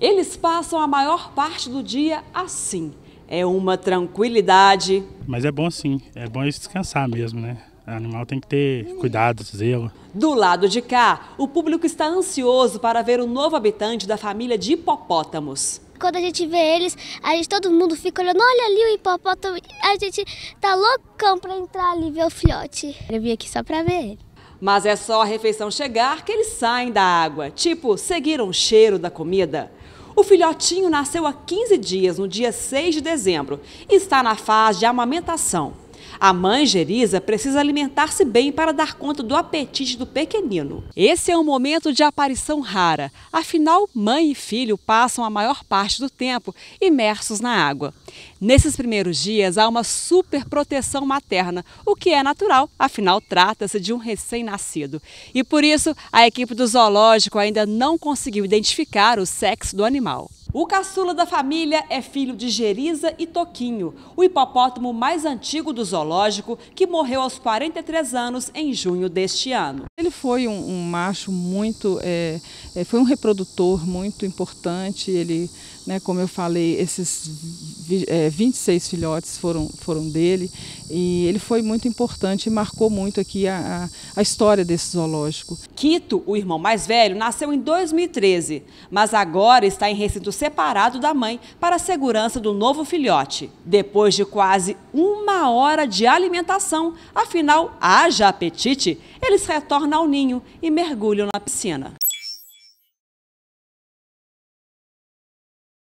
Eles passam a maior parte do dia assim. É uma tranquilidade. Mas é bom sim, é bom descansar mesmo, né? O animal tem que ter cuidado, zelo. Do lado de cá, o público está ansioso para ver o novo habitante da família de hipopótamos. Quando a gente vê eles, a gente, todo mundo fica olhando, olha ali o hipopótamo. A gente tá loucão para entrar ali e ver o filhote. Eu vim aqui só para ver ele. Mas é só a refeição chegar que eles saem da água, tipo, seguiram o cheiro da comida. O filhotinho nasceu há 15 dias, no dia 6 de dezembro, e está na fase de amamentação. A mãe Geriza precisa alimentar-se bem para dar conta do apetite do pequenino. Esse é um momento de aparição rara, afinal, mãe e filho passam a maior parte do tempo imersos na água. Nesses primeiros dias há uma super proteção materna, o que é natural, afinal trata-se de um recém-nascido. E por isso, a equipe do zoológico ainda não conseguiu identificar o sexo do animal. O caçula da família é filho de Geriza e Toquinho, o hipopótamo mais antigo do zoológico, que morreu aos 43 anos em junho deste ano. Ele foi um, um macho muito, é, é foi um reprodutor muito importante. Ele, né, como eu falei, esses é, 26 filhotes foram, foram dele e ele foi muito importante e marcou muito aqui a, a, a história desse zoológico. Quito, o irmão mais velho, nasceu em 2013, mas agora está em recinto separado da mãe para a segurança do novo filhote. Depois de quase uma hora de alimentação, afinal, haja apetite, eles retornam ao ninho e mergulham na piscina.